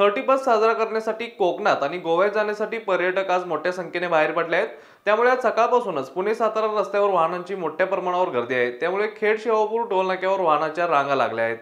thirty first साजरा करण्यासाठी कोकणात आणि गोव्यात जाण्यासाठी पर्यटक आज मोठ्या संख्येने बाहेर पडले आहेत त्यामुळे आज सकाळपासूनच पुणे सातारा रस्त्यावर वाहनांची मोठ्या प्रमाणावर गर्दी आहे त्यामुळे खेड शेवापूर टोल नाक्यावर वाहनाच्या रांगा लागल्या आहेत